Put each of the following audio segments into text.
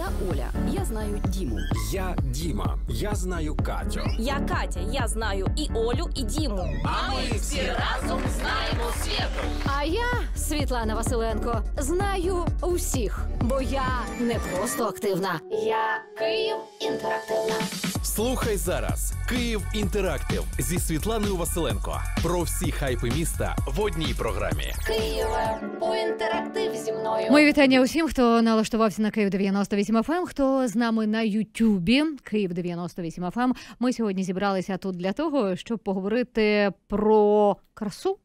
Я Оля. Я знаю Діму. Я Діма. Я знаю Катю. Я Катя. Я знаю і Олю, і Діму. А ми всі разом знаємо світу. А я, Світлана Василенко, знаю усіх, бо я не просто активна. Я Київ інтерактивна. Слухай зараз Київ Інтерактив зі Світланою Василенко. Про всі хайпи міста в одній програмі. Києва е, по інтерактив зі мною. Мої вітання усім, хто налаштувався на Київ 98 fm хто з нами на Ютубі. Київ 98 fm Ми сьогодні зібралися тут для того, щоб поговорити про красу.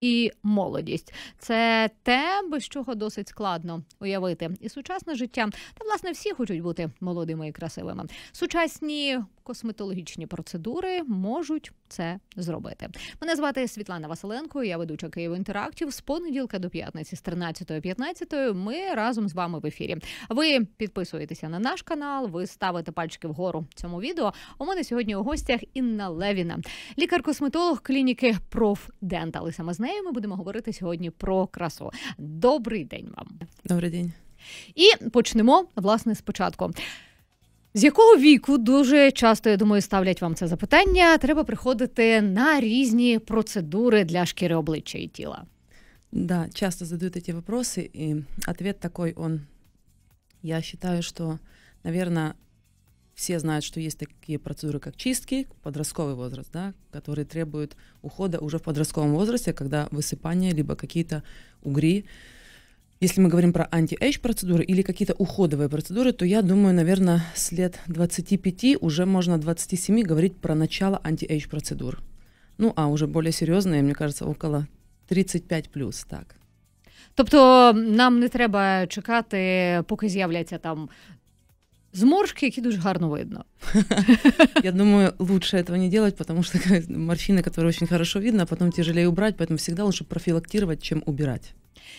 і молодість. Це те, без чого досить складно уявити. І сучасне життя та власне всі хочуть бути молодими і красивими. Сучасні косметологічні процедури можуть це зробити. Мене звати Світлана Василенко. Я ведуча Київ інтерактів з понеділка до п'ятниці, з 13.15 Ми разом з вами в ефірі. Ви підписуєтеся на наш канал, ви ставите пальчики вгору цьому відео. У мене сьогодні у гостях Інна Левіна, лікар-косметолог клініки Профдентал. І саме з нею ми будемо говорити сьогодні про красу. Добрий день вам. Добрий день. І почнемо власне спочатку. З якого віку дуже часто я думаю ставлять вам це запитання? Треба приходити на різні процедури для шкіри обличчя и тела. Да, часто задают эти вопросы, и ответ такой, он, я считаю, что, наверное, все знают, что есть такие процедуры, как чистки, подростковый возраст, да, которые требуют ухода уже в подростковом возрасте, когда высыпание, либо какие-то угри, если мы говорим про анти-эйдж процедуры или какие-то уходовые процедуры, то я думаю, наверное, с лет 25 уже можно 27 говорить про начало анти-эйдж процедур. Ну, а уже более серьезные, мне кажется, около 35 плюс, так. Тобто нам не треба чекати, поки з'являться там зморшки, які дуже гарно видно. Я думаю, лучше этого не делать, потому что морфины, которые очень хорошо видно, а потом тяжелее убрать, поэтому всегда лучше профилактировать, чем убирать.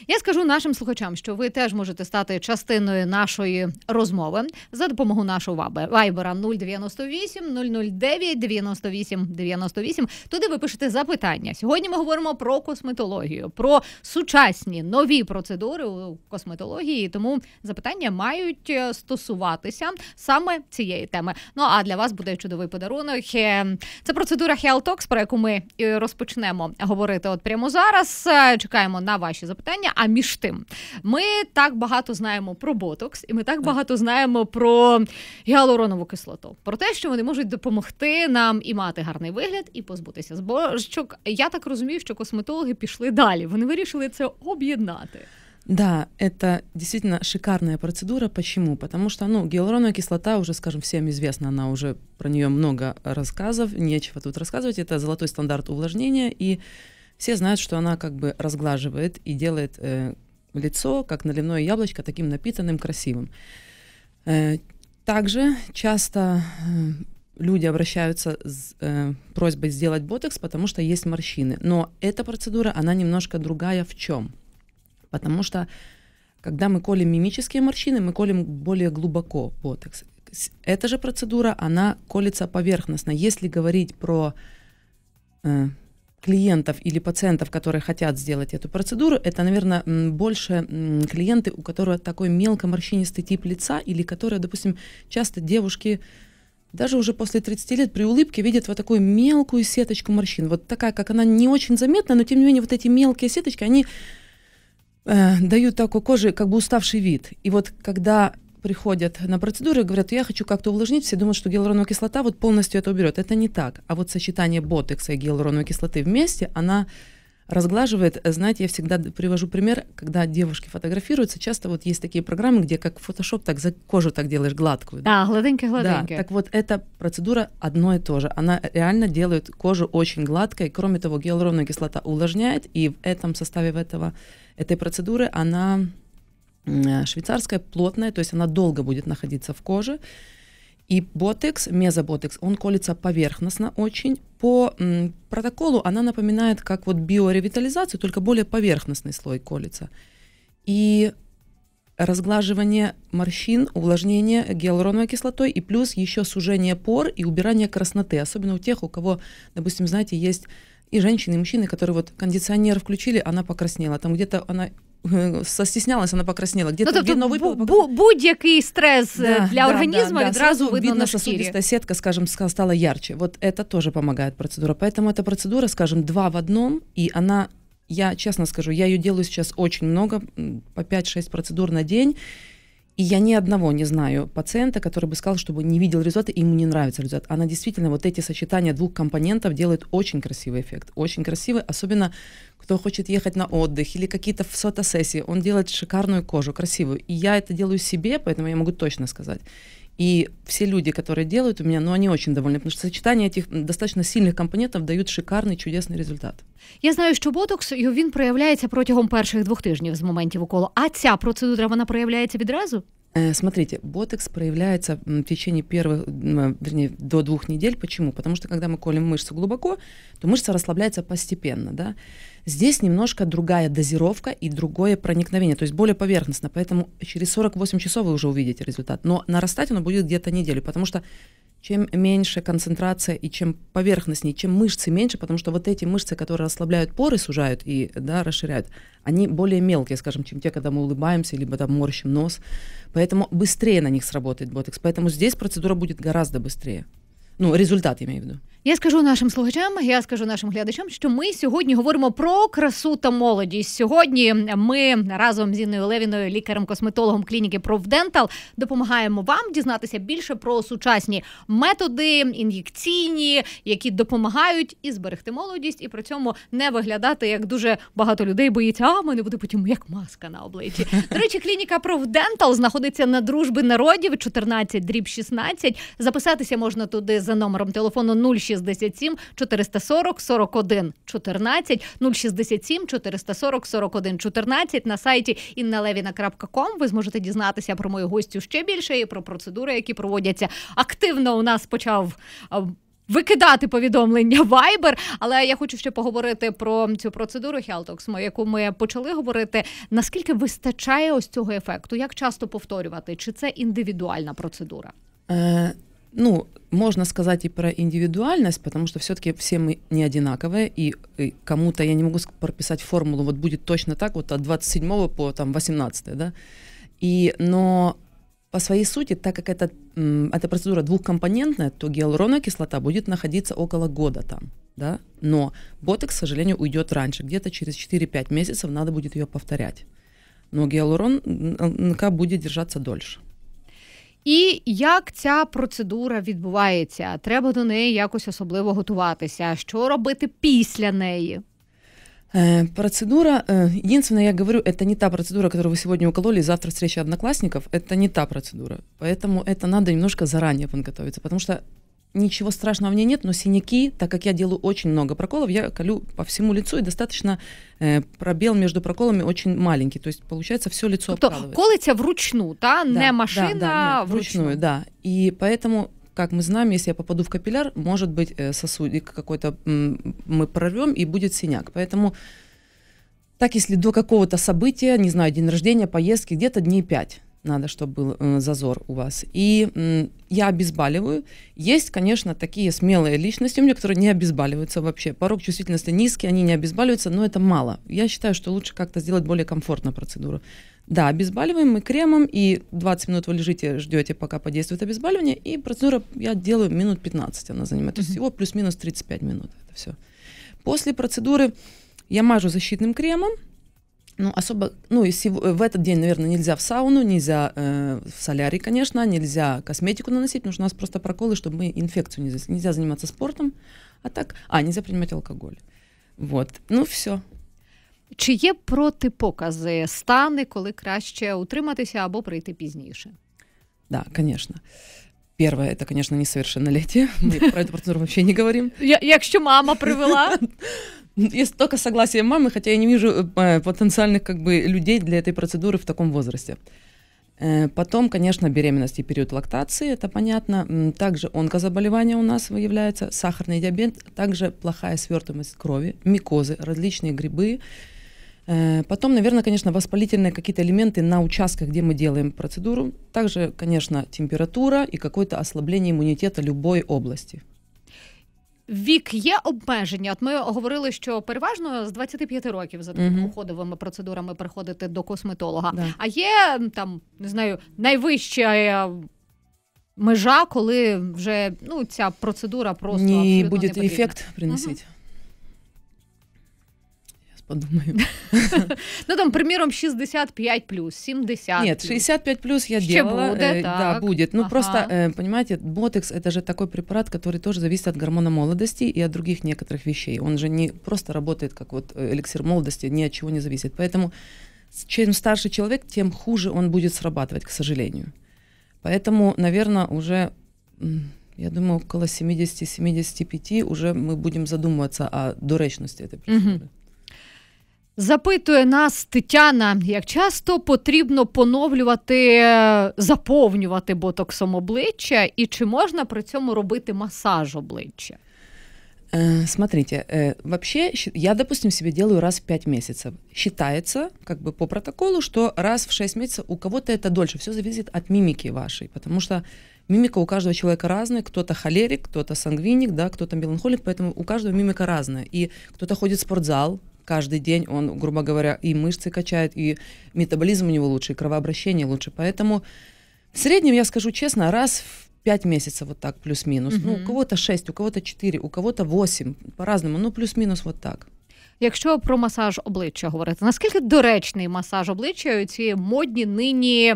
Я скажу нашим слухачам, що ви теж можете стати частиною нашої розмови за допомогою нашого вайбера 098 009 98 98. Туди ви пишете запитання. Сьогодні ми говоримо про косметологію, про сучасні нові процедури у косметології. Тому запитання мають е, стосуватися саме цієї теми. Ну а для вас буде чудовий подарунок. Е, це процедура Health Talks, про яку ми е, розпочнемо говорити от прямо зараз. Чекаємо на ваші запитання лікування. А між тим, ми так багато знаємо про ботокс, і ми так багато знаємо про гіалуронову кислоту, про те, що вони можуть допомогти нам і мати гарний вигляд, і позбутися зборщок. Я так розумію, що косметологи пішли далі. Вони вирішили це об'єднати. Да, это действительно шикарная процедура. Почему? Потому что, ну, гиалуроновая кислота уже, скажем, всем известна, она уже про нее много рассказов, нечего тут рассказывать. Это золотой стандарт увлажнения, и Все знают, что она как бы разглаживает и делает э, лицо, как наливное яблочко, таким напитанным, красивым. Э, также часто э, люди обращаются с э, просьбой сделать ботекс, потому что есть морщины. Но эта процедура, она немножко другая в чем? Потому что когда мы колем мимические морщины, мы колем более глубоко ботекс. Эта же процедура, она колется поверхностно. Если говорить про э, клиентов или пациентов, которые хотят сделать эту процедуру, это, наверное, больше клиенты, у которых такой мелкоморщинистый тип лица, или которые, допустим, часто девушки даже уже после 30 лет при улыбке видят вот такую мелкую сеточку морщин. Вот такая, как она не очень заметна, но тем не менее вот эти мелкие сеточки, они э, дают такой коже как бы уставший вид. И вот когда приходят на процедуру и говорят, я хочу как-то увлажнить, все думают, что гиалуроновая кислота вот полностью это уберет. Это не так. А вот сочетание ботекса и гиалуроновой кислоты вместе, она разглаживает. Знаете, я всегда привожу пример, когда девушки фотографируются, часто вот есть такие программы, где как фотошоп, так за кожу так делаешь гладкую. Да, гладенькая-гладенькая. Да, так вот эта процедура одно и то же. Она реально делает кожу очень гладкой. Кроме того, гиалуроновая кислота увлажняет, и в этом составе в этого, этой процедуры она Э, швейцарская плотная, то есть она долго будет находиться в коже. И ботекс, мезоботекс, он колется поверхностно очень. По м, протоколу она напоминает как вот биоревитализацию, только более поверхностный слой колется. И разглаживание морщин, увлажнение гиалуроновой кислотой и плюс еще сужение пор и убирание красноты, особенно у тех, у кого, допустим, знаете, есть и женщины, и мужчины, которые вот кондиционер включили, она покраснела. Там где-то она Состіснялася, вона покраснела. Где ну, тобто, видно, випало, бу- будь-який стрес э, да, для да, організму да, да, видно, видно на сосудистая сетка, скажем, стала ярче. Вот это тоже помогает процедура. Поэтому эта процедура, скажем, два в одном, и она, я честно скажу, я ее делаю сейчас очень много, по 5-6 процедур на день. И я ни одного не знаю пациента, который бы сказал, чтобы не видел результаты, ему не нравится результат. Она действительно, вот эти сочетания двух компонентов делает очень красивый эффект. Очень красивый, особенно кто хочет ехать на отдых или какие-то фотосессии. Он делает шикарную кожу, красивую. И я это делаю себе, поэтому я могу точно сказать. И все люди, которые делают у меня, ну, они очень довольны, потому что сочетание этих достаточно сильных компонентов дают шикарний чудесний результат. Я знаю, що ботокс він проявляється протягом перших двох тижнів з моментів уколу. А ця процедура вона проявляється відразу? Э, смотрите, ботекс проявляется в течение первых, э, вернее, до двух недель. Почему? Потому что когда мы колем мышцу глубоко, то мышца расслабляется постепенно, да. Здесь немножко другая дозировка и другое проникновение, то есть более поверхностно, поэтому через 48 часов вы уже увидите результат. Но нарастать оно будет где-то неделю, потому что чем меньше концентрация и чем поверхностнее, чем мышцы меньше, потому что вот эти мышцы, которые расслабляют поры, сужают и да, расширяют, они более мелкие, скажем, чем те, когда мы улыбаемся, либо там морщим нос. Поэтому быстрее на них сработает ботекс. Поэтому здесь процедура будет гораздо быстрее. Ну, результат, я имею в виду. Я скажу нашим слухачам, я скажу нашим глядачам, що ми сьогодні говоримо про красу та молодість. Сьогодні ми разом з Інною Левіною, лікарем-косметологом клініки Провдентал, допомагаємо вам дізнатися більше про сучасні методи ін'єкційні, які допомагають і зберегти молодість, і при цьому не виглядати як дуже багато людей боїться. А мене буде потім як маска на обличчі. До речі, клініка Провдентал знаходиться на дружби народів 14 дріб 16. Записатися можна туди за номером телефону 06 067 440 41 14, 067 440 41 14 на сайті innalevina.com Ви зможете дізнатися про мою гостю ще більше і про процедури, які проводяться активно. У нас почав. Викидати повідомлення Viber, але я хочу ще поговорити про цю процедуру Хелтоксмо, яку ми почали говорити. Наскільки вистачає ось цього ефекту? Як часто повторювати? Чи це індивідуальна процедура? Е, ну, можно сказать и про индивидуальность, потому что все-таки все мы не одинаковые, и, и кому-то я не могу прописать формулу, вот будет точно так, вот от 27 по там 18, да. И, но по своей сути, так как это, эта процедура двухкомпонентная, то гиалуроновая кислота будет находиться около года там, да. Но ботекс, к сожалению, уйдет раньше, где-то через 4-5 месяцев надо будет ее повторять. Но гиалурон будет держаться дольше. І як ця процедура відбувається? Треба до неї якось особливо готуватися. Що робити після неї? Е, процедура, единственное, я говорю, это не та процедура, которую вы сегодня укололи, завтра встреча одноклассников, это не та процедура. Поэтому это надо немножко заранее подготовиться, потому что ничего страшного мне нет, но синяки, так как я делаю очень много проколов, я колю по всему лицу, и достаточно э, пробел между проколами очень маленький. То есть, получается, все лицо тобто, обкалывает. колиться вручную, та? Да, не машина, да, да, нет, вручную. вручную. Да, и поэтому как мы знаем, если я попаду в капилляр, может быть э, сосудик какой-то мы прорвем и будет синяк. Поэтому так, если до какого-то события, не знаю, день рождения, поездки, где-то дней пять надо, чтобы был э, зазор у вас. И э, я обезболиваю. Есть, конечно, такие смелые личности у меня, которые не обезболиваются вообще. Порог чувствительности низкий, они не обезболиваются, но это мало. Я считаю, что лучше как-то сделать более комфортную процедуру. Да, обезболиваем мы кремом, и 20 минут вы лежите, ждете, пока подействует обезболивание, и процедура я делаю минут 15, она занимает. То есть всего плюс-минус 35 минут, это все. После процедуры я мажу защитным кремом, ну, особо, ну, и сего, в этот день, наверное, нельзя в сауну, нельзя э, в солярий, конечно, нельзя косметику наносить, потому что у нас просто проколы, чтобы мы инфекцию не... Нельзя заниматься спортом, а так... А, нельзя принимать алкоголь. Вот, ну, все. Чи є протипокази, стани, коли краще утриматися або прийти пізніше? Да, конечно. Первое, это, конечно, несовершеннолетие. Мы про эту процедуру вообще не говорим. Якщо мама привела. Есть только согласие мамы, хотя я не вижу э, э, потенциальных как бы людей для этой процедуры в таком возрасте. Э, потом, конечно, беременность и период лактации, это понятно. Также онкозаболевания у нас выявляются, сахарный диабет, также плохая свертываемость крови, микозы, различные грибы. Потом, наверное, конечно, воспалительные какие-то элементы на участках, где мы делаем процедуру. Также, конечно, температура и какое-то ослабление иммунитета любой области. Вік є обмеження. От ми говорили, що переважно з 25 років за такими mm-hmm. уходовими процедурами приходити до косметолога. Да. А є там не знаю найвища е, межа, коли вже ну ця процедура просто не буде ефект приносить. Mm-hmm. подумаю. Ну там примером 65 плюс, 70 Нет, 65 плюс я Ще делала. Буде, э, да, будет. Ну просто, э, понимаете, ботекс это же такой препарат, который тоже зависит от гормона молодости и от других некоторых вещей. Он же не просто работает как вот э, эликсир молодости, ни от чего не зависит. Поэтому чем старше человек, тем хуже он будет срабатывать, к сожалению. Поэтому, наверное, уже я думаю, около 70-75 уже мы будем задумываться о дуречности этой процедуры. Запитує нас Тетяна, як часто потрібно поновлювати, заповнювати ботоксом обличчя, і чи можна при цьому робити масаж обличчя? Смотрите, вообще я, допустим, себе делаю раз в 5 месяцев. Считается, как бы по протоколу, что раз в 6 месяцев у кого-то это дольше. Все зависит от мимики вашей, потому что мимика у каждого человека разная. Кто-то холерик, кто-то сангвиник, да, кто-то меланхолик, поэтому у каждого мимика разная. И кто-то ходит в спортзал, каждый день он, грубо говоря, и мышцы качает, и метаболизм у него лучше, и кровообращение лучше. Поэтому в среднем, я скажу честно, раз в 5 месяцев вот так плюс-минус. Угу. Ну, у кого-то 6, у кого-то 4, у кого-то 8, по-разному, ну плюс минус вот так. Якщо про масаж обличчя говорити, наскільки доречний масаж обличчя ці модні нині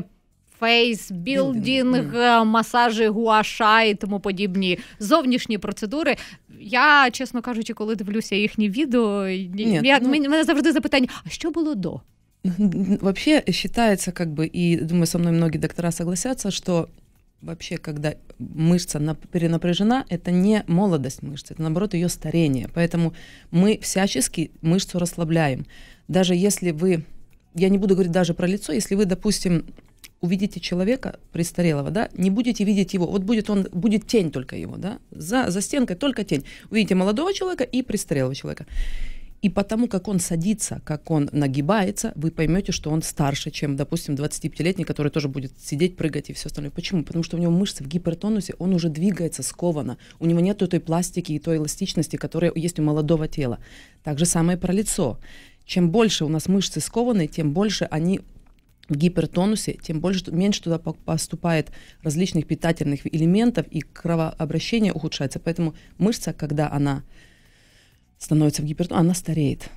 фейсбілдінг, масажі гуаша і тому подібні зовнішні процедури. Я, чесно кажучи, коли дивлюся їхні відео, Ні, я, ну... мене завжди запитання: а що було до? Вообще считается, как бы, и думаю, со мной многие доктора согласятся, что вообще, когда мышца перенапряжена, это не молодость мышцы, это наоборот ее старение. Поэтому мы всячески мышцу расслабляем. Даже если вы, я не буду говорить даже про лицо, если вы, допустим, увидите человека престарелого, да, не будете видеть его, вот будет он, будет тень только его, да, за, за стенкой только тень. Увидите молодого человека и престарелого человека. И потому, как он садится, как он нагибается, вы поймете, что он старше, чем, допустим, 25-летний, который тоже будет сидеть, прыгать и все остальное. Почему? Потому что у него мышцы в гипертонусе, он уже двигается скованно. У него нет той пластики и той эластичности, которая есть у молодого тела. Так же самое про лицо. Чем больше у нас мышцы скованы, тем больше они в гипертонусе, тем больше, меньше туда поступает различных питательных элементов, и кровообращение ухудшается. Поэтому мышца, когда она становится в гипертонусе, она стареет.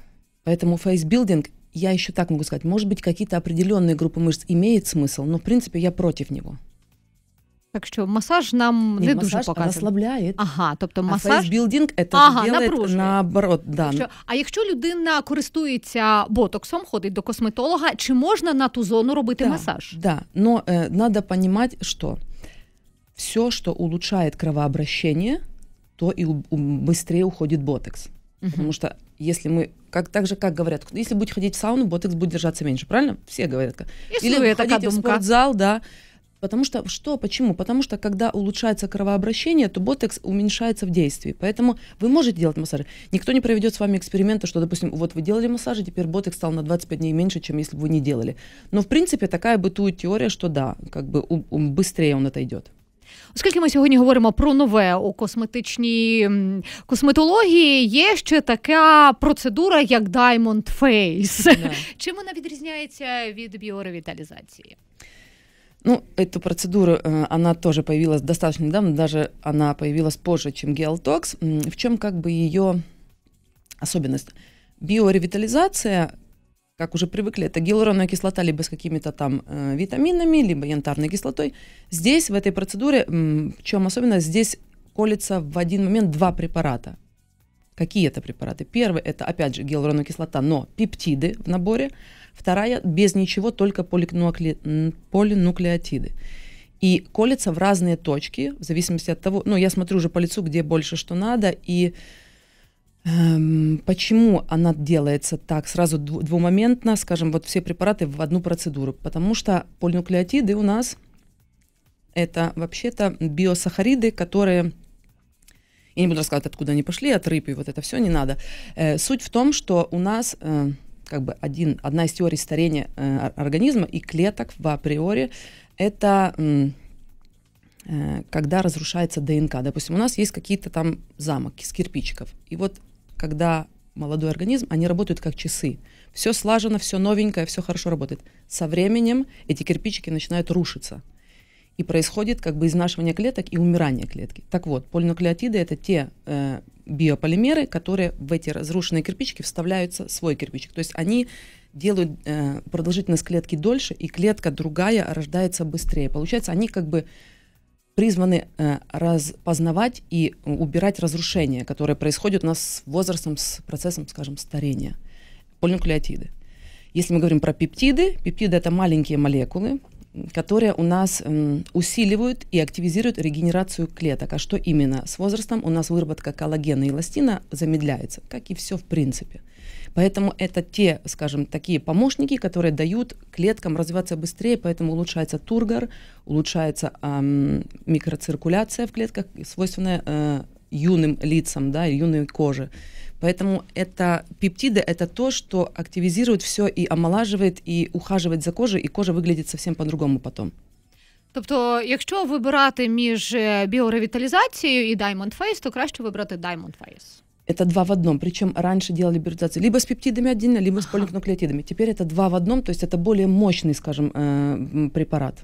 Поэтому фейсбилдинг, я еще так могу сказать, может быть, какие-то определенные группы мышц имеет смысл, но, в принципе, я против него. Так что масаж нам Нет, не массаж дуже показує. розслабляє. Ага, тобто масаж... А фейсбілдинг це ага, робить наоборот. Да. Якщо... А якщо людина користується ботоксом, ходить до косметолога, чи можна на ту зону робити да, масаж? Да, но э, надо понимать, що все, что улучшает кровообращение, то и быстрее уходит ботокс. Угу. Потому що если мы, как, так же, как говорят, если будете ходить в сауну, ботекс будет держаться меньше, правильно? Все говорят. Или вы ходите в спортзал, да, Потому что что, почему? Потому что когда улучшается кровообращение, то ботекс уменьшается в действии. Поэтому вы можете делать массажи. Никто не проведет с вами эксперимента, что, допустим, вот вы делали массажи, теперь ботекс стал на 25 дней меньше, чем если бы вы не делали. Но, в принципе, такая бытует теория, что да, как бы у, у, быстрее он отойдет. Оскільки ми сьогодні говоримо про нове у косметичній косметології, є ще така процедура, як Diamond Face. Yeah. Чим вона відрізняється від біоревіталізації? Ну, эта процедура, э, она тоже появилась достаточно недавно, даже она появилась позже, чем геалтокс. В чем как бы ее особенность? Биоревитализация, как уже привыкли, это гиалуроновая кислота либо с какими-то там э, витаминами, либо янтарной кислотой. Здесь, в этой процедуре, в чем особенность, здесь колется в один момент два препарата. Какие это препараты? Первый – это, опять же, гиалуроновая кислота, но пептиды в наборе – вторая без ничего, только полинукле... полинуклеотиды. И колется в разные точки, в зависимости от того, ну, я смотрю уже по лицу, где больше что надо, и эм, почему она делается так сразу дв- двумоментно, скажем, вот все препараты в одну процедуру, потому что полинуклеотиды у нас это вообще-то биосахариды, которые я не буду рассказывать, откуда они пошли, от рыбы, вот это все не надо. Э, суть в том, что у нас э, как бы один, одна из теорий старения э, организма и клеток в априори – это э, когда разрушается ДНК. Допустим, у нас есть какие-то там замок из кирпичиков. И вот когда молодой организм, они работают как часы. Все слажено, все новенькое, все хорошо работает. Со временем эти кирпичики начинают рушиться – и происходит как бы изнашивание клеток и умирание клетки. Так вот, полинуклеотиды это те э, биополимеры, которые в эти разрушенные кирпичики вставляются свой кирпичик. То есть они делают э, продолжительность клетки дольше, и клетка другая рождается быстрее. Получается, они как бы призваны э, распознавать и убирать разрушения, которые происходят у нас с возрастом, с процессом, скажем, старения. Полинуклеотиды. Если мы говорим про пептиды, пептиды это маленькие молекулы, которые у нас усиливают и активизируют регенерацию клеток. А что именно? С возрастом у нас выработка коллагена и эластина замедляется, как и все в принципе. Поэтому это те, скажем, такие помощники, которые дают клеткам развиваться быстрее, поэтому улучшается тургор, улучшается эм, микроциркуляция в клетках, свойственная э, юным лицам, да, юной коже. Поэтому это пептиды – это то, что активизирует все и омолаживает, и ухаживает за кожей, и кожа выглядит совсем по-другому потом. Тобто, якщо вибирати між біоревіталізацією і Diamond Face, то краще вибрати Diamond Face. Это два в одном. Причем раньше делали биоревитализацию либо с пептидами отдельно, либо с полинуклеотидами. Теперь это два в одном, то есть это более мощный, скажем, э, препарат.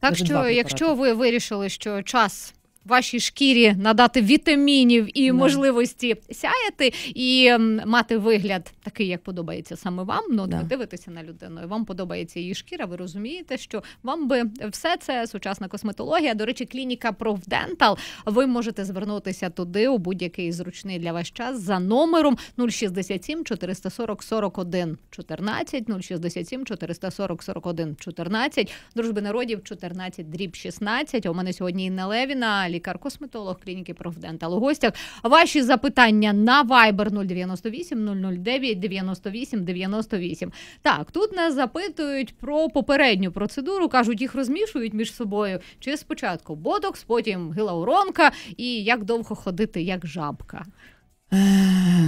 Так Даже що, якщо ви вирішили, що час вашій шкірі надати вітамінів і можливості сяяти і мати вигляд такий, як подобається саме вам. Ну да. ви дивитеся на людину. Вам подобається її шкіра. Ви розумієте, що вам би все це сучасна косметологія. До речі, клініка Провдентал. Ви можете звернутися туди у будь-який зручний для вас час за номером 067 440 41 14 067 440 41 14 дружби народів 14 дріб 16. У мене сьогодні Інна Левіна лікар-косметолог клініки Профдентал. У гостях ваші запитання на Viber 098 009 98 98. Так, тут нас запитують про попередню процедуру. кажуть, їх розмішують між собою. Чи спочатку ботокс, потім гілауронка, і як довго ходити, як жабка. Е,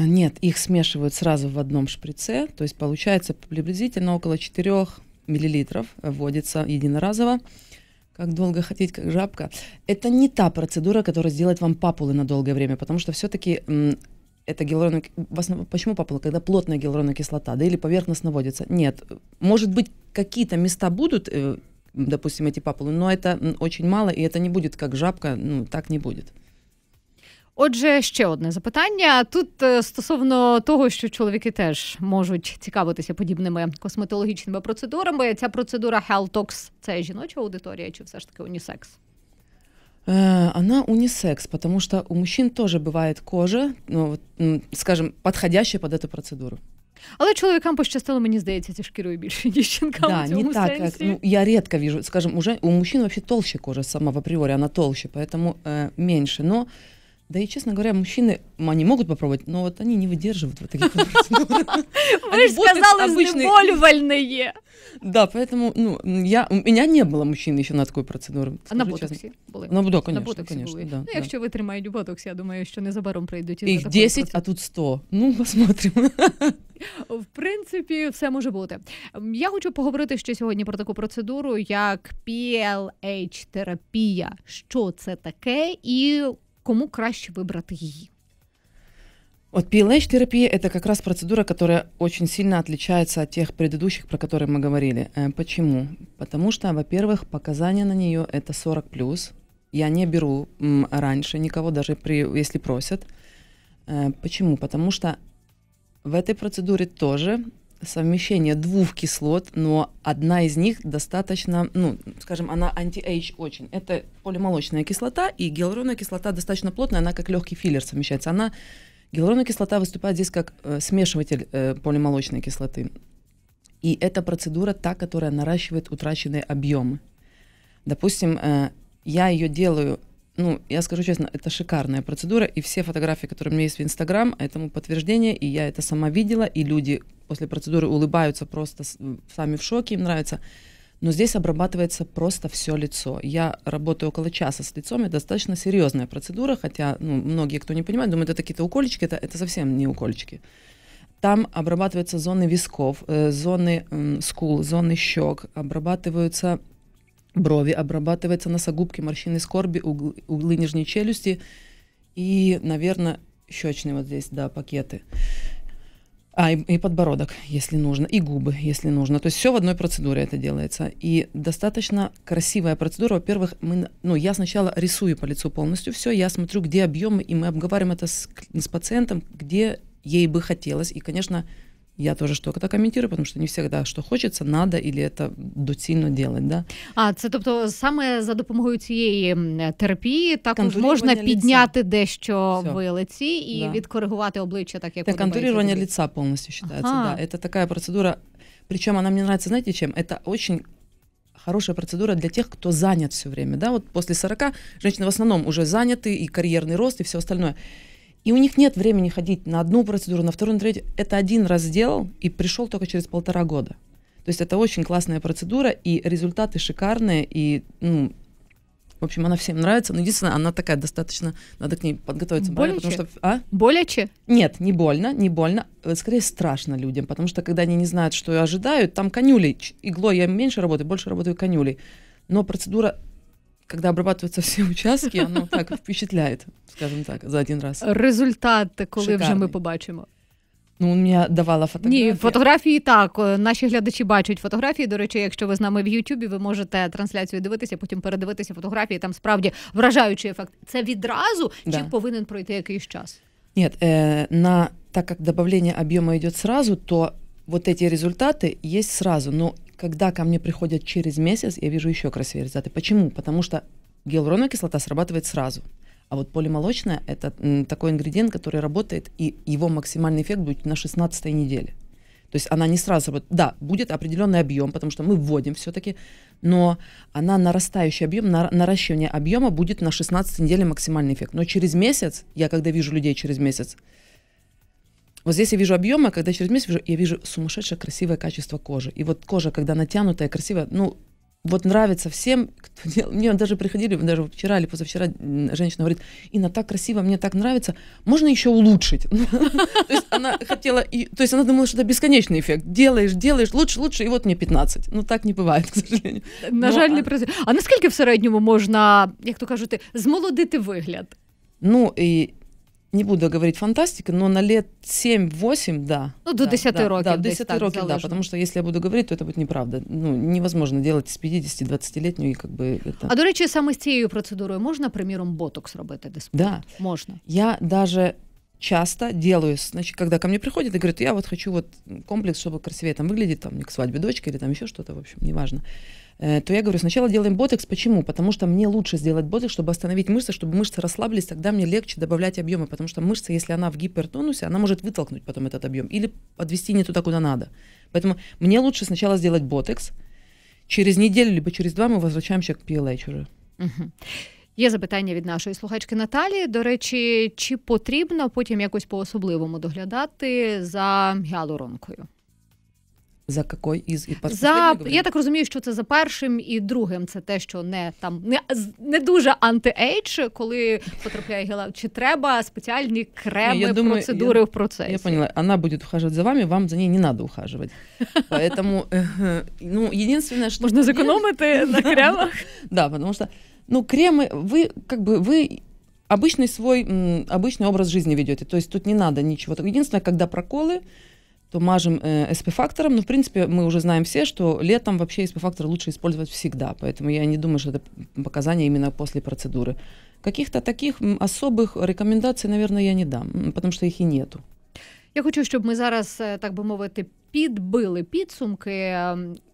Нет, их смешивают сразу в одном шприце, то есть получается приблизительно около 4 мл вводится единоразово. как долго ходить, как жабка. Это не та процедура, которая сделает вам папулы на долгое время, потому что все-таки это гиалуроновая... В основном, почему папула? Когда плотная гиалуроновая кислота, да, или поверхность наводится? Нет. Может быть, какие-то места будут, э, допустим, эти папулы, но это очень мало, и это не будет как жабка, ну, так не будет. Отже, ще одне запитання тут е, стосовно того, що чоловіки теж можуть цікавитися подібними косметологічними процедурами. Ця процедура Heltox – це жіноча аудиторія, чи все ж таки унісекс? Е, она унисекс, потому что у мужчин тоже бывает кожа, ну, скажем, подходящая под эту процедуру. Але чоловікам пощастило, мені здається, ці шкірою більше, ніж жінкам да, у цьому не так, сенсі. Как, ну, я рідко вижу, скажем, уже у мужчин взагалі толще кожа сама в априори, она толще, поэтому э, менше. Но Да и, честно говоря, мужчины, они могут попробовать, но вот они не выдерживают вот таких Вы же сказала, изнеболивальные. Да, поэтому, ну, я, у меня не было мужчин еще а на такой процедуре. А на ботоксі На Ну, конечно, на ботоксі конечно, Да, ну, якщо да. витримають ботокс, я думаю, що незабаром прийдуть. Їх 10, процес. а тут 100. Ну, посмотрим. В принципі, все може бути. Я хочу поговорити ще сьогодні про таку процедуру, як PLH-терапія. Що це таке і кому краще выбрать її? Вот PLH-терапия – это как раз процедура, которая очень сильно отличается от тех предыдущих, про которые мы говорили. Э, почему? Потому что, во-первых, показания на нее – это 40+. Я не беру раньше никого, даже при, если просят. Э, почему? Потому что в этой процедуре тоже совмещение двух кислот, но одна из них достаточно, ну, скажем, она анти-эйдж очень. Это полимолочная кислота и гиалуроновая кислота достаточно плотная, она как легкий филлер совмещается. Она, гиалуроновая кислота выступает здесь как э, смешиватель э, полимолочной кислоты. И эта процедура та, которая наращивает утраченные объемы. Допустим, э, я ее делаю ну, я скажу честно, это шикарная процедура, и все фотографии, которые у меня есть в Инстаграм, этому подтверждение, и я это сама видела, и люди после процедуры улыбаются просто сами в шоке, им нравится. Но здесь обрабатывается просто все лицо. Я работаю около часа с лицом, это достаточно серьезная процедура, хотя ну, многие, кто не понимает, думают, это какие-то уколечки, это, это совсем не уколечки. Там обрабатываются зоны висков, э, зоны э, скул, зоны щек, обрабатываются брови, обрабатывается носогубки, морщины скорби, углы, углы нижней челюсти и, наверное, щечные вот здесь, да, пакеты. А, и, и подбородок, если нужно, и губы, если нужно. То есть все в одной процедуре это делается. И достаточно красивая процедура. Во-первых, мы, ну, я сначала рисую по лицу полностью все, я смотрю, где объемы, и мы обговариваем это с, с пациентом, где ей бы хотелось. И, конечно, я тоже что то комментирую, потому что не всегда, что хочется, надо или это доцільно делать. Да? А це тобто саме за допомогою цієї терапії так можна підняти лица. дещо Все. в лиці і да. відкоригувати обличчя, так як Це контурування лица повністю вважається. Ага. Да. Это такая процедура. Причому вона мені нравится, знаете, чем это очень хорошая процедура для тех, кто занят все время. Да? Вот после 40 женщины в основном уже заняты, и карьерный рост, и все остальное. И у них нет времени ходить на одну процедуру, на вторую, на третью. Это один раз сделал и пришел только через полтора года. То есть это очень классная процедура, и результаты шикарные, и ну, в общем, она всем нравится, но единственное, она такая достаточно, надо к ней подготовиться. Более потому что, а? Более че? Нет, не больно, не больно. Э, скорее страшно людям, потому что когда они не знают, что ожидают, там конюлей. Иглой я меньше работаю, больше работаю конюлей. Но процедура когда обрабатываются все участки, оно так впечатляет, скажем так, за один раз. Результат, э, коли вже ми побачимо. Ну, я давала фотографії. Ні, фотографії так. Наші глядачі бачать фотографії. До речі, якщо ви з нами в Ютубі, ви можете трансляцію дивитися, потім передивитися фотографії. Там справді вражаючий ефект. Це відразу чи повинен пройти якийсь час? Ні, э, на так як додавання об'єму йде сразу, то вот эти результаты есть сразу, но Когда ко мне приходят через месяц, я вижу еще красивее результаты. Почему? Потому что гиалуроновая кислота срабатывает сразу. А вот полимолочная – это такой ингредиент, который работает, и его максимальный эффект будет на 16 неделе. То есть она не сразу работает. Да, будет определенный объем, потому что мы вводим все-таки, но она нарастающий объем, на, наращивание объема будет на 16 неделе максимальный эффект. Но через месяц, я когда вижу людей через месяц, вот здесь я вижу объем, а когда через месяц вижу, я вижу сумасшедшее красивое качество кожи. И вот кожа, когда натянутая, красивая, ну, вот нравится всем. Мне даже приходили, даже вчера или позавчера женщина говорит, Инна, так красиво, мне так нравится, можно еще улучшить? То есть она хотела, то есть она думала, что это бесконечный эффект. Делаешь, делаешь, лучше, лучше, и вот мне 15. Ну так не бывает, к сожалению. Э, на жаль, не працює. А, а наскільки в середньому можна, як то кажете, змолодити вигляд? Ну, и не буду говорить фантастика, но на лет 7-8, да. Ну, до да, 10 да, років. Да, до 10 роки, да, потому что если я буду говорить, то это будет неправда. Ну, невозможно делать с 50-20-літньою, и как бы это... А до речі, саме з цією процедурою можна, приміром, ботокс робити десь? Да. Можно. Я даже часто делаю, значит, когда ко мне приходят и говорят, я вот хочу вот комплекс, чтобы красивее там выглядеть, там, к свадьбе дочки или там еще что-то, в общем, неважно. важно. Э, то я говорю, сначала делаем ботекс. Почему? Потому что мне лучше сделать ботекс, чтобы остановить мышцы, чтобы мышцы расслабились, тогда мне легче добавлять объемы, потому что мышца, если она в гипертонусе, она может вытолкнуть потом этот объем или подвести не туда, куда надо. Поэтому мне лучше сначала сделать ботекс. Через неделю, либо через два мы возвращаемся к пілечеру. Угу. Є запитання від нашої слухачки Наталі. До речі, чи потрібно потім якось по особливому доглядати за гіалуронкою? За какой із і За, Я так розумію, що це за першим і другим. Це те, що не там не не дуже антиейдж, коли потрапляє гіла. Чи треба спеціальні креми я думаю, процедури я, в процесі? Я поняла, вона буде ухаживать за вами, вам за нею не треба ухаживать. Поэтому, э, ну, единственное, що... Можна зекономити э, на кремах. Да, потому что, ну, кремы, вы, как бы, вы обычный свой, обычный образ жизни ведете. То есть тут не надо ничего. Единственное, когда проколи. то мажем э, SP-фактором. Но, в принципе, мы уже знаем все, что летом вообще SP-фактор лучше использовать всегда. Поэтому я не думаю, что это показания именно после процедуры. Каких-то таких особых рекомендаций, наверное, я не дам, потому что их и нету. Я хочу, щоб ми зараз, э, так би мовити, підбили підсумки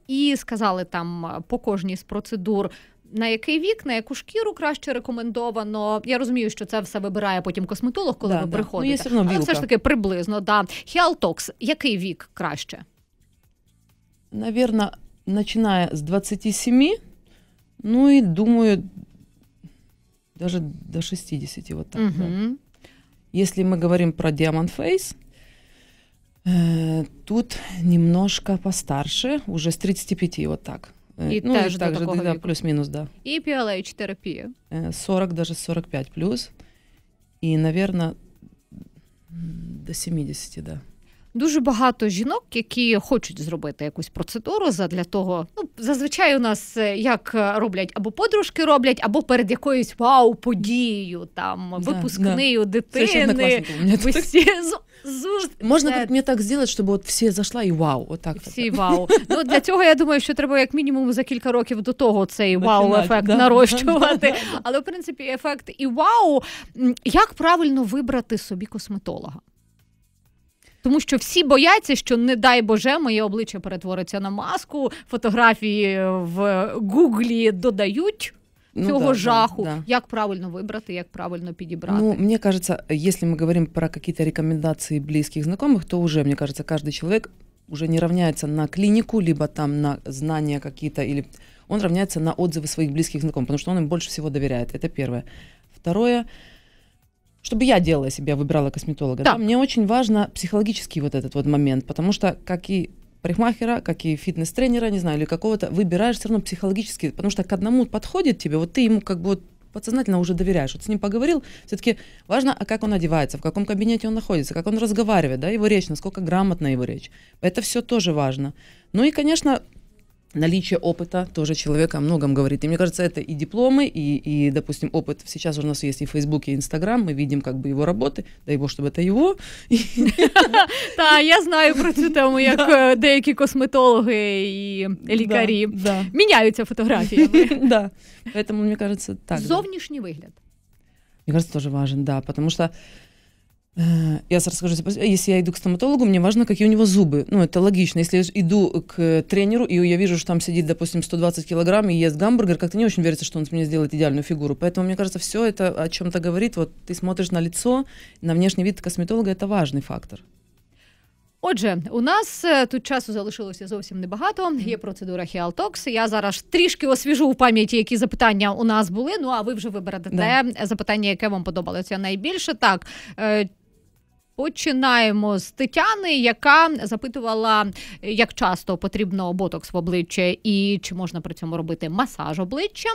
і сказали там по кожній з процедур. на який вік, на яку шкіру краще рекомендовано. Я розумію, що це все вибирає потім косметолог, коли да, ви да. Ну, приходите. Ну, є Але все ж таки приблизно. да. Хіалтокс, який вік краще? Навірно, починає з 27, ну і думаю, навіть до 60 вот так. Угу. Да. Если мы говорим про Diamond Face, э, тут немножко постарше, уже с 35 вот так. Э, и ну, теж і так же, да, плюс минус да. И PLH терапія. Е, 40, даже 45 плюс. И, наверное, до 70, да. дуже багато жінок, які хочуть зробити якусь процедуру задля того. Ну зазвичай у нас е, як е, роблять або подружки роблять, або перед якоюсь вау подією, там випускнею да, дитини. Да. Зуж... Можна Нет. мені так зробити, щоб от всі зайшла і вау, отак. Всі так. вау. Ну для цього я думаю, що треба як мінімум за кілька років до того цей вау-ефект да, нарощувати. Да, да, Але в принципі ефект і вау, як правильно вибрати собі косметолога? Тому що всі бояться, що не дай Боже, моє обличчя перетвориться на маску, фотографії в Гуглі додають. всего ну, да, жаху. Да, Як правильно выбрать, як правильно підібрати. Ну, мені кажется, якщо ми говоримо про якісь рекомендації, рекомендации близких то вже мне кажется, каждый человек уже не равняется на клініку, либо там на знання, какие-то, или он равняется на отзывы своих близких знакомых, потому что он більше больше всего доверяет. Это первое. Второе, чтобы я делала себе, выбирала косметолога. Да. да. Мне очень важно психологический вот этот вот момент, потому что как и парикмахера, как и фитнес-тренера, не знаю, или какого-то, выбираешь все равно психологически, потому что к одному подходит тебе, вот ты ему как бы вот подсознательно уже доверяешь. Вот с ним поговорил, все-таки важно, а как он одевается, в каком кабинете он находится, как он разговаривает, да, его речь, насколько грамотна его речь. Это все тоже важно. Ну и, конечно, наличие опыта тоже человека о многом говорит. И мне кажется, это и дипломы, и, и, допустим, опыт. Сейчас у нас есть и Facebook, и Instagram, мы видим как бы его работы, дай Бог, чтобы это его. да, я знаю про цю тему, как деякі косметологи и і лікарі міняються да. поэтому мне кажется так. Зовнішній вигляд. Мне кажется, тоже важен, да, потому что я расскажу, типа, если я иду к стоматологу, мне важно, какие у него зубы. Ну, это логично. Если я иду к тренеру, и я вижу, что там сидит, допустим, 120 килограмм и ест гамбургер, как-то не очень верится, что он мне сделает идеальную фигуру. Поэтому, мне кажется, все это о чем-то говорит. Вот ты смотришь на лицо, на внешний вид косметолога, это важный фактор. Отже, у нас э, тут часу залишилося зовсім небагато. Є процедура Хіалтокс. Я зараз трішки освіжу в пам'яті, які запитання у нас були. Ну а ви вже виберете да. те запитання, яке вам подобалося найбільше. Так Починаємо з Тетяни, яка запитувала, як часто потрібно ботокс в обличчя і чи можна при цьому робити масаж обличчя.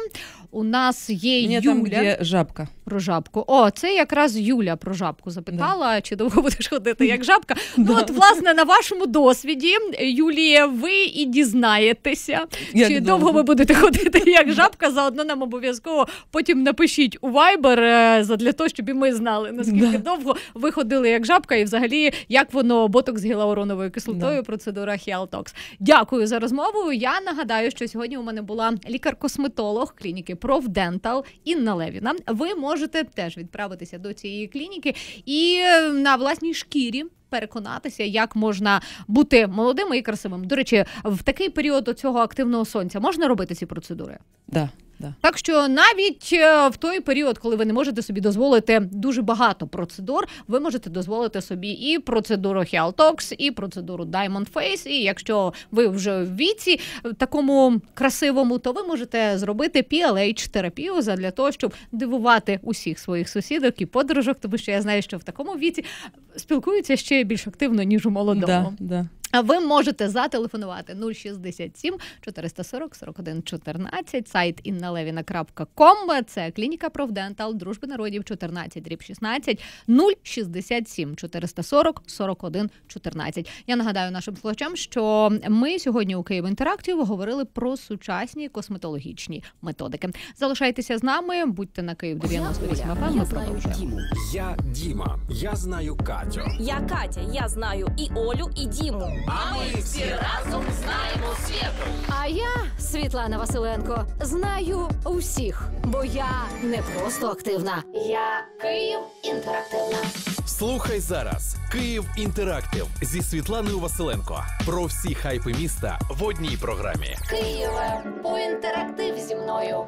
У нас є Мені Юля. там, де жабка. Про жабку. О, це якраз Юля про жабку запитала, да. чи довго будеш ходити як жабка. Ну от, власне, на вашому досвіді, Юлія, ви і дізнаєтеся, чи довго ви будете ходити як жабка. Заодно нам обов'язково потім напишіть у Viber, е, для того, щоб і ми знали, наскільки довго ви ходили як жабка шапка, і взагалі як воно ботокс з гілауроновою кислотою, no. процедура Хіалтокс. Дякую за розмову. Я нагадаю, що сьогодні у мене була лікар-косметолог клініки Провдентал Інна Левіна. Ви можете теж відправитися до цієї клініки і е, на власній шкірі переконатися, як можна бути молодим і красивим. До речі, в такий період цього активного сонця можна робити ці процедури? Да. Да. Так що навіть е, в той період, коли ви не можете собі дозволити дуже багато процедур, ви можете дозволити собі і процедуру Хіалтокс, і процедуру Diamond Face, І якщо ви вже в віці е, такому красивому, то ви можете зробити plh терапію для того, щоб дивувати усіх своїх сусідок і подружок, тому що я знаю, що в такому віці спілкуються ще ще більш активно, ніж у молодому. Да, да. А ви можете зателефонувати 067 440 41 14, сайт innalevina.com, це клініка Провдентал, дружби народів 14, дріб 16, 067 440 41 14. Я нагадаю нашим слухачам, що ми сьогодні у Київ Інтерактів говорили про сучасні косметологічні методики. Залишайтеся з нами, будьте на Київ 98 FM, ми продовжуємо. Я Діма, я знаю Катю. Я Катя, я знаю і Олю, і Діму. А ми всі разом знаємо світу. А я, Світлана Василенко, знаю усіх, бо я не просто активна. Я Київ інтерактивна. Слухай зараз Київ Інтерактив зі Світланою Василенко. Про всі хайпи міста в одній програмі. Києва по інтерактив зі мною.